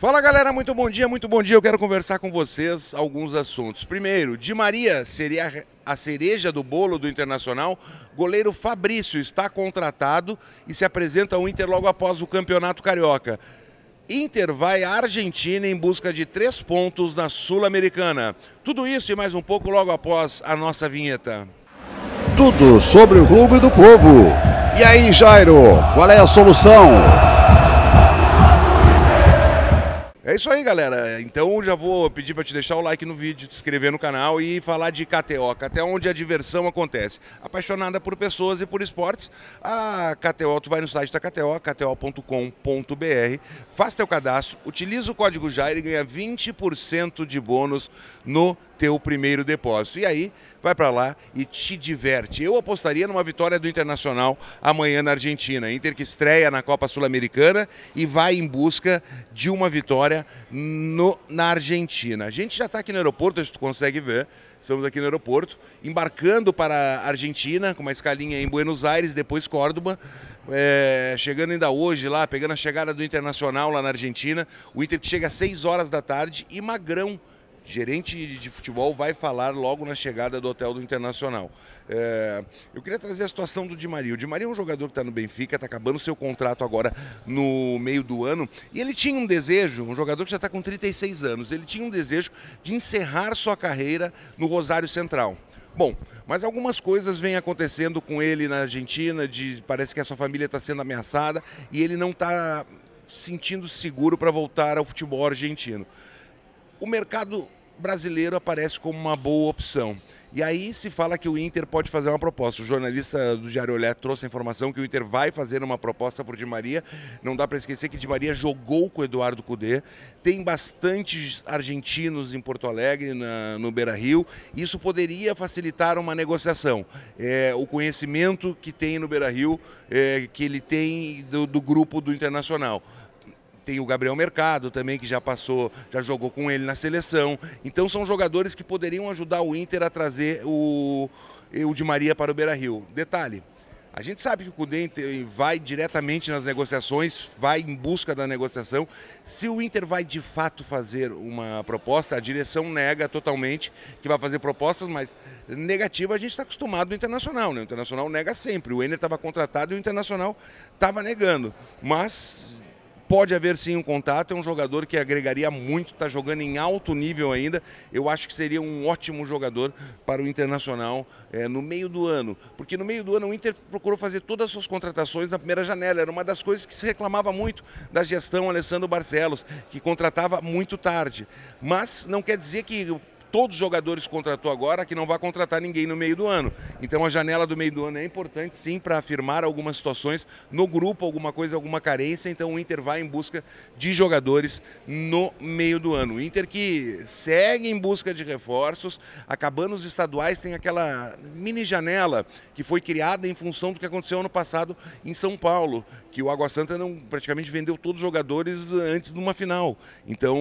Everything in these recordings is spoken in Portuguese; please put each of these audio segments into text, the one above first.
Fala galera, muito bom dia, muito bom dia. Eu quero conversar com vocês alguns assuntos. Primeiro, Di Maria seria a cereja do bolo do Internacional. Goleiro Fabrício está contratado e se apresenta ao Inter logo após o Campeonato Carioca. Inter vai à Argentina em busca de três pontos na Sul-Americana. Tudo isso e mais um pouco logo após a nossa vinheta. Tudo sobre o clube do povo. E aí, Jairo, qual é a solução? É isso aí, galera. Então já vou pedir para te deixar o like no vídeo, te inscrever no canal e falar de KTO, até onde a diversão acontece. Apaixonada por pessoas e por esportes, a KTO, tu vai no site da KTO, kto.com.br, faz teu cadastro, utiliza o código JAIR e ganha 20% de bônus no teu primeiro depósito. E aí, vai para lá e te diverte. Eu apostaria numa vitória do Internacional amanhã na Argentina. Inter que estreia na Copa Sul-Americana e vai em busca de uma vitória no, na Argentina. A gente já está aqui no aeroporto, a gente consegue ver. Estamos aqui no aeroporto, embarcando para a Argentina, com uma escalinha em Buenos Aires, depois Córdoba. É, chegando ainda hoje lá, pegando a chegada do Internacional lá na Argentina. O Inter chega às 6 horas da tarde e magrão gerente de futebol vai falar logo na chegada do hotel do Internacional. É, eu queria trazer a situação do Di Maria. O Di Maria é um jogador que está no Benfica, está acabando seu contrato agora no meio do ano. E ele tinha um desejo, um jogador que já está com 36 anos, ele tinha um desejo de encerrar sua carreira no Rosário Central. Bom, mas algumas coisas vêm acontecendo com ele na Argentina, de parece que a sua família está sendo ameaçada e ele não está sentindo seguro para voltar ao futebol argentino. O mercado brasileiro aparece como uma boa opção. E aí se fala que o Inter pode fazer uma proposta. O jornalista do Diário Olé trouxe a informação que o Inter vai fazer uma proposta por Di Maria. Não dá para esquecer que Di Maria jogou com o Eduardo Cudê. Tem bastantes argentinos em Porto Alegre, na, no Beira Rio. Isso poderia facilitar uma negociação. É, o conhecimento que tem no Beira Rio, é, que ele tem do, do grupo do Internacional tem o Gabriel Mercado também, que já passou, já jogou com ele na seleção. Então são jogadores que poderiam ajudar o Inter a trazer o, o Di Maria para o Beira Rio. Detalhe. A gente sabe que o Cudê vai diretamente nas negociações, vai em busca da negociação. Se o Inter vai de fato fazer uma proposta, a direção nega totalmente que vai fazer propostas, mas negativa a gente está acostumado no Internacional. Né? O Internacional nega sempre. O Ener estava contratado e o Internacional estava negando. Mas pode haver sim um contato, é um jogador que agregaria muito, está jogando em alto nível ainda. Eu acho que seria um ótimo jogador para o Internacional é, no meio do ano, porque no meio do ano o Inter procurou fazer todas as suas contratações na primeira janela. Era uma das coisas que se reclamava muito da gestão Alessandro Barcelos, que contratava muito tarde. Mas não quer dizer que todos os jogadores que contratou agora, que não vai contratar ninguém no meio do ano. Então a janela do meio do ano é importante sim para afirmar algumas situações no grupo, alguma coisa, alguma carência. Então o Inter vai em busca de jogadores no meio do ano. O Inter que segue em busca de reforços, acabando os estaduais, tem aquela mini janela que foi criada em função do que aconteceu ano passado em São Paulo, que o Água Santa não praticamente vendeu todos os jogadores antes de uma final. Então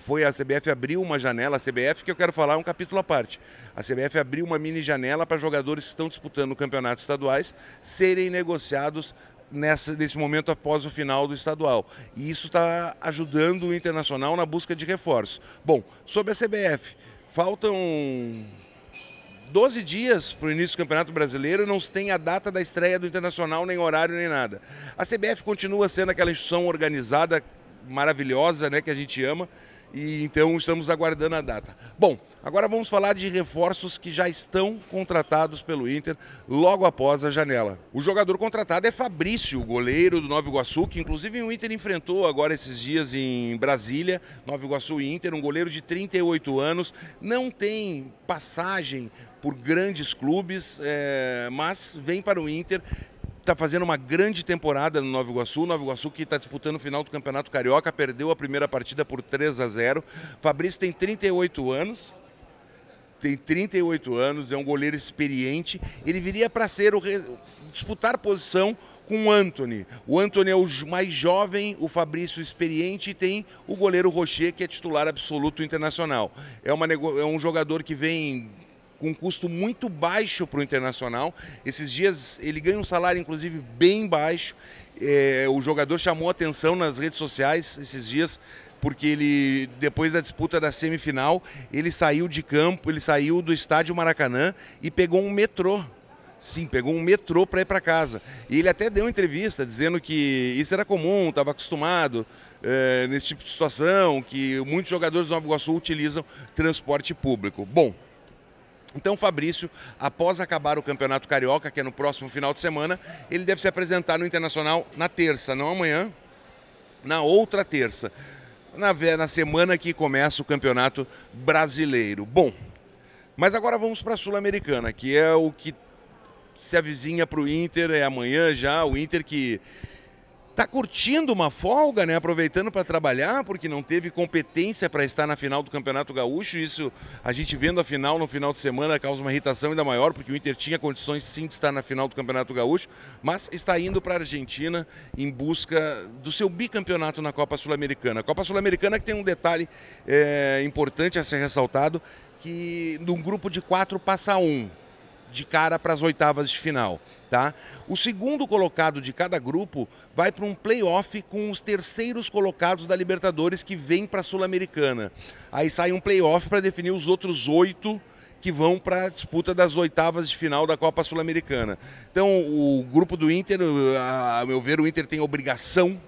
foi a CBF abriu uma janela, a CBF que eu quero quero falar, é um capítulo à parte. A CBF abriu uma mini janela para jogadores que estão disputando campeonatos estaduais serem negociados nessa, nesse momento após o final do estadual. E isso está ajudando o Internacional na busca de reforços. Bom, sobre a CBF, faltam 12 dias para o início do Campeonato Brasileiro, não se tem a data da estreia do Internacional, nem horário, nem nada. A CBF continua sendo aquela instituição organizada, maravilhosa, né, que a gente ama, e então estamos aguardando a data. Bom, agora vamos falar de reforços que já estão contratados pelo Inter logo após a janela. O jogador contratado é Fabrício, o goleiro do Nova Iguaçu, que inclusive o Inter enfrentou agora esses dias em Brasília, Nova Iguaçu e Inter, um goleiro de 38 anos, não tem passagem por grandes clubes, é, mas vem para o Inter está fazendo uma grande temporada no Nova Iguaçu. Nova Iguaçu que está disputando o final do Campeonato Carioca, perdeu a primeira partida por 3 a 0. Fabrício tem 38 anos. Tem 38 anos, é um goleiro experiente. Ele viria para ser o disputar posição com o Anthony. O Anthony é o mais jovem, o Fabrício experiente e tem o goleiro Rocher, que é titular absoluto internacional. É, uma, é um jogador que vem com um custo muito baixo para o internacional. Esses dias ele ganha um salário, inclusive, bem baixo. É, o jogador chamou atenção nas redes sociais esses dias, porque ele, depois da disputa da semifinal, ele saiu de campo, ele saiu do estádio Maracanã e pegou um metrô. Sim, pegou um metrô para ir para casa. E ele até deu entrevista dizendo que isso era comum, estava acostumado é, nesse tipo de situação, que muitos jogadores do Nova Iguaçu utilizam transporte público. Bom, então, Fabrício, após acabar o Campeonato Carioca, que é no próximo final de semana, ele deve se apresentar no Internacional na terça, não amanhã, na outra terça, na, na semana que começa o Campeonato Brasileiro. Bom, mas agora vamos para a Sul-Americana, que é o que se avizinha para o Inter, é amanhã já, o Inter que tá curtindo uma folga, né? Aproveitando para trabalhar, porque não teve competência para estar na final do Campeonato Gaúcho. Isso a gente vendo a final no final de semana causa uma irritação ainda maior, porque o Inter tinha condições sim de estar na final do Campeonato Gaúcho, mas está indo para a Argentina em busca do seu bicampeonato na Copa Sul-Americana. Copa Sul-Americana que tem um detalhe é, importante a ser ressaltado, que num grupo de quatro passa um de cara para as oitavas de final, tá? O segundo colocado de cada grupo vai para um playoff com os terceiros colocados da Libertadores que vêm para a Sul-Americana. Aí sai um playoff para definir os outros oito que vão para a disputa das oitavas de final da Copa Sul-Americana. Então, o grupo do Inter, a meu ver, o Inter tem obrigação,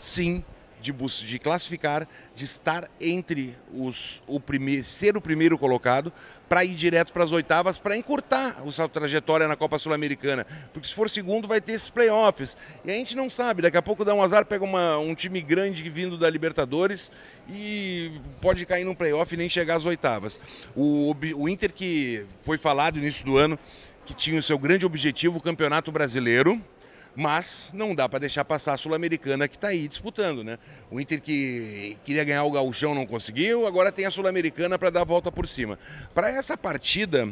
sim, de, de classificar, de estar entre os o primeiro, ser o primeiro colocado para ir direto para as oitavas para encurtar a sua trajetória na Copa Sul-Americana, porque se for segundo vai ter esses playoffs e a gente não sabe, daqui a pouco dá um azar, pega uma, um time grande vindo da Libertadores e pode cair num playoff e nem chegar às oitavas. O, o Inter que foi falado no início do ano que tinha o seu grande objetivo o Campeonato Brasileiro mas não dá para deixar passar a Sul-Americana que está aí disputando, né? O Inter que queria ganhar o Gauchão não conseguiu, agora tem a Sul-Americana para dar a volta por cima. Para essa partida,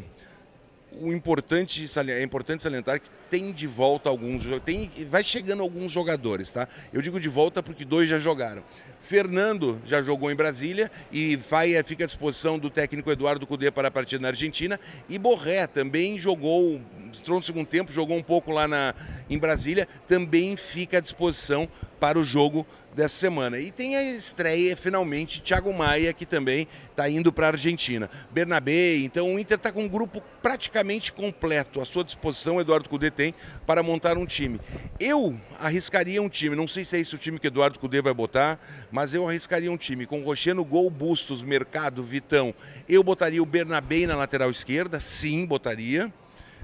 o importante é importante salientar que tem de volta alguns tem vai chegando alguns jogadores tá eu digo de volta porque dois já jogaram Fernando já jogou em Brasília e vai é, fica à disposição do técnico Eduardo Cudê para a partida na Argentina e Borré também jogou entrou no segundo tempo, jogou um pouco lá na, em Brasília, também fica à disposição para o jogo dessa semana. E tem a estreia, finalmente, Thiago Maia, que também está indo para a Argentina. Bernabé, então o Inter está com um grupo praticamente completo à sua disposição, Eduardo Cudê tem, para montar um time. Eu arriscaria um time, não sei se é esse o time que Eduardo Cudê vai botar, mas eu arriscaria um time com Rocher no gol, Bustos, Mercado, Vitão. Eu botaria o Bernabé na lateral esquerda, sim, botaria.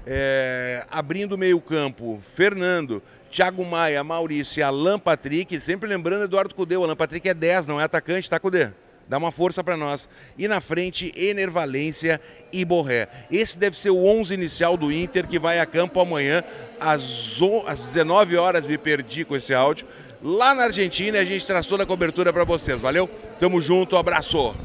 É, abrindo o meio-campo, Fernando, Thiago Maia, Maurício, Alan Patrick, sempre lembrando Eduardo Cudê, o Alan Patrick é 10, não é atacante, tá Cudê? Dá uma força para nós. E na frente, Enervalência e Borré. Esse deve ser o 11 inicial do Inter, que vai a campo amanhã, às, às 19 horas. Me perdi com esse áudio. Lá na Argentina, a gente traçou na cobertura para vocês. Valeu? Tamo junto, abraço!